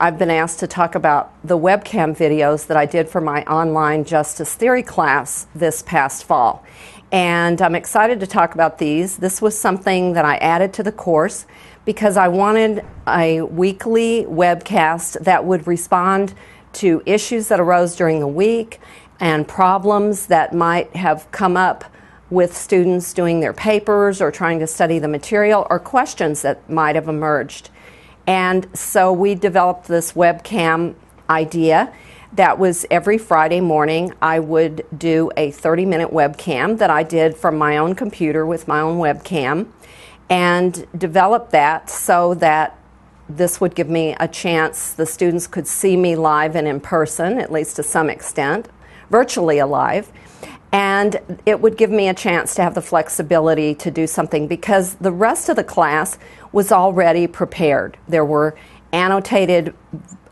I've been asked to talk about the webcam videos that I did for my online justice theory class this past fall. And I'm excited to talk about these. This was something that I added to the course because I wanted a weekly webcast that would respond to issues that arose during the week and problems that might have come up with students doing their papers or trying to study the material or questions that might have emerged. And so we developed this webcam idea. That was every Friday morning, I would do a 30 minute webcam that I did from my own computer with my own webcam and develop that so that this would give me a chance, the students could see me live and in person, at least to some extent, virtually alive and it would give me a chance to have the flexibility to do something because the rest of the class was already prepared. There were annotated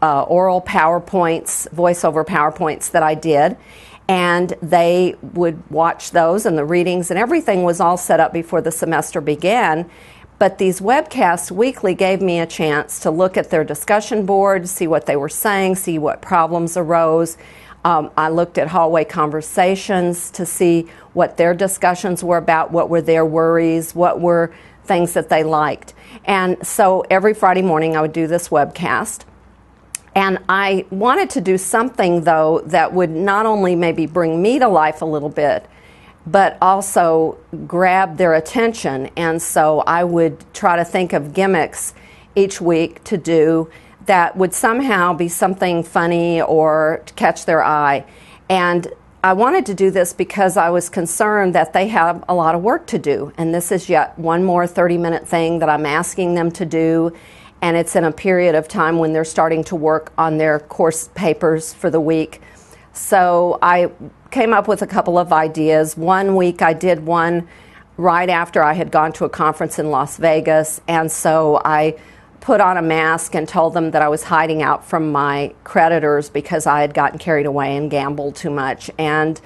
uh, oral PowerPoints, voiceover PowerPoints that I did, and they would watch those and the readings and everything was all set up before the semester began. But these webcasts weekly gave me a chance to look at their discussion board, see what they were saying, see what problems arose. Um, I looked at hallway conversations to see what their discussions were about, what were their worries, what were things that they liked. And so every Friday morning I would do this webcast. And I wanted to do something, though, that would not only maybe bring me to life a little bit, but also grab their attention. And so I would try to think of gimmicks each week to do that would somehow be something funny or catch their eye. And I wanted to do this because I was concerned that they have a lot of work to do. And this is yet one more 30 minute thing that I'm asking them to do. And it's in a period of time when they're starting to work on their course papers for the week. So I came up with a couple of ideas. One week I did one right after I had gone to a conference in Las Vegas. And so I put on a mask and told them that I was hiding out from my creditors because I had gotten carried away and gambled too much. And,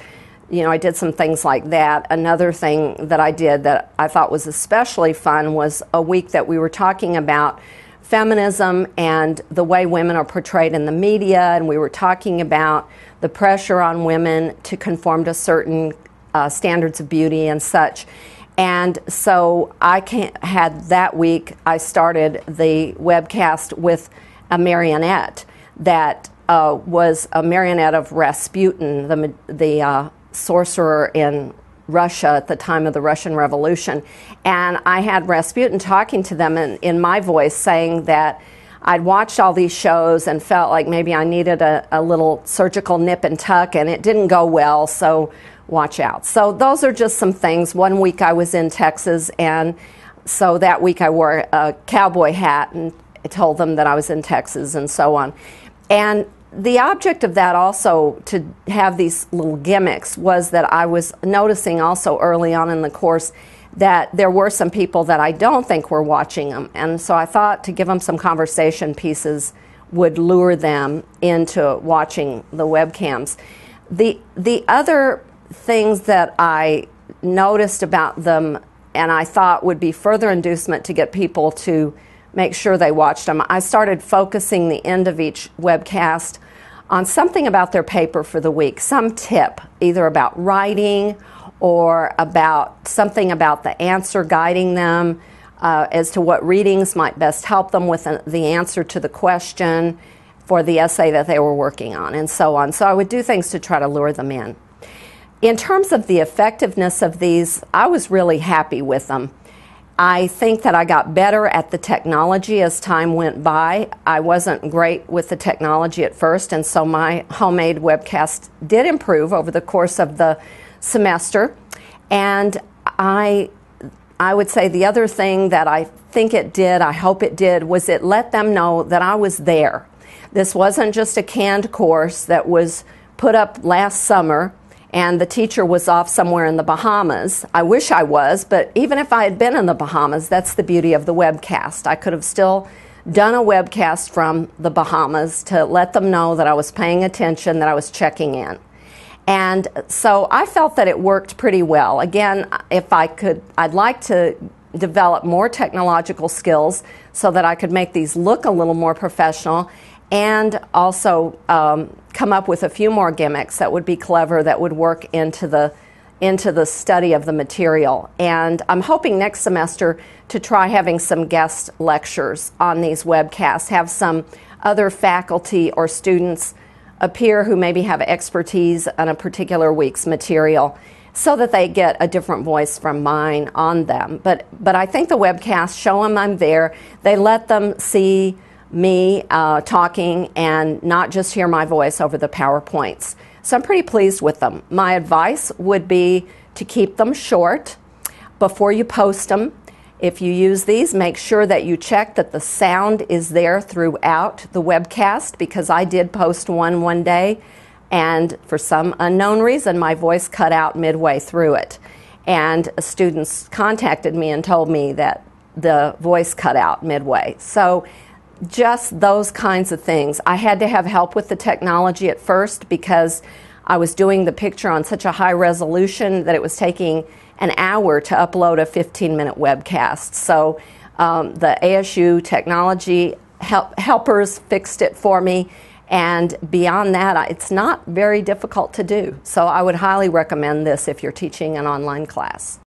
you know, I did some things like that. Another thing that I did that I thought was especially fun was a week that we were talking about feminism and the way women are portrayed in the media, and we were talking about the pressure on women to conform to certain uh, standards of beauty and such. And so I had that week, I started the webcast with a marionette that uh, was a marionette of Rasputin, the, the uh, sorcerer in Russia at the time of the Russian Revolution. And I had Rasputin talking to them in, in my voice saying that I'd watched all these shows and felt like maybe I needed a, a little surgical nip and tuck, and it didn't go well. So watch out. So those are just some things. One week I was in Texas, and so that week I wore a cowboy hat and I told them that I was in Texas and so on. And the object of that also to have these little gimmicks was that I was noticing also early on in the course that there were some people that I don't think were watching them. And so I thought to give them some conversation pieces would lure them into watching the webcams. The, the other things that I noticed about them and I thought would be further inducement to get people to make sure they watched them. I started focusing the end of each webcast on something about their paper for the week, some tip, either about writing or about something about the answer guiding them uh, as to what readings might best help them with the answer to the question for the essay that they were working on, and so on. So I would do things to try to lure them in. In terms of the effectiveness of these, I was really happy with them. I think that I got better at the technology as time went by. I wasn't great with the technology at first, and so my homemade webcast did improve over the course of the semester. And I, I would say the other thing that I think it did, I hope it did, was it let them know that I was there. This wasn't just a canned course that was put up last summer and the teacher was off somewhere in the Bahamas. I wish I was, but even if I had been in the Bahamas, that's the beauty of the webcast. I could have still done a webcast from the Bahamas to let them know that I was paying attention, that I was checking in. And so I felt that it worked pretty well. Again, if I could, I'd like to develop more technological skills so that I could make these look a little more professional and also um, come up with a few more gimmicks that would be clever that would work into the into the study of the material. And I'm hoping next semester to try having some guest lectures on these webcasts, have some other faculty or students appear who maybe have expertise on a particular week's material so that they get a different voice from mine on them. But but I think the webcasts show them I'm there. They let them see me uh, talking and not just hear my voice over the PowerPoints. So I'm pretty pleased with them. My advice would be to keep them short before you post them. If you use these, make sure that you check that the sound is there throughout the webcast because I did post one one day and for some unknown reason my voice cut out midway through it. And students contacted me and told me that the voice cut out midway. So just those kinds of things. I had to have help with the technology at first because I was doing the picture on such a high resolution that it was taking an hour to upload a 15 minute webcast. So um, the ASU technology help, helpers fixed it for me. And beyond that, it's not very difficult to do. So I would highly recommend this if you're teaching an online class.